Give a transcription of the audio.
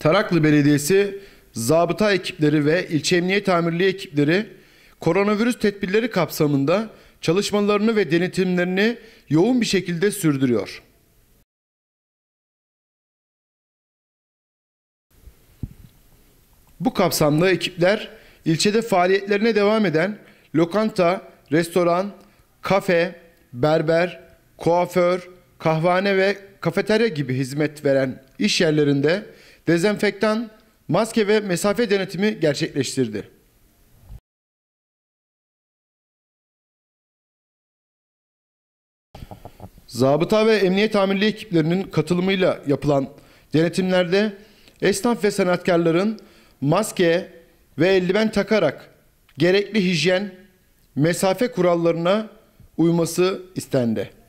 Taraklı Belediyesi zabıta ekipleri ve ilçe emniyet amirliği ekipleri koronavirüs tedbirleri kapsamında çalışmalarını ve denetimlerini yoğun bir şekilde sürdürüyor. Bu kapsamda ekipler ilçede faaliyetlerine devam eden lokanta, restoran, kafe, berber, kuaför, kahvane ve kafeterya gibi hizmet veren iş yerlerinde dezenfektan, maske ve mesafe denetimi gerçekleştirdi. Zabıta ve emniyet amirliği ekiplerinin katılımıyla yapılan denetimlerde esnaf ve sanatkarların maske ve eldiven takarak gerekli hijyen, mesafe kurallarına uyması istendi.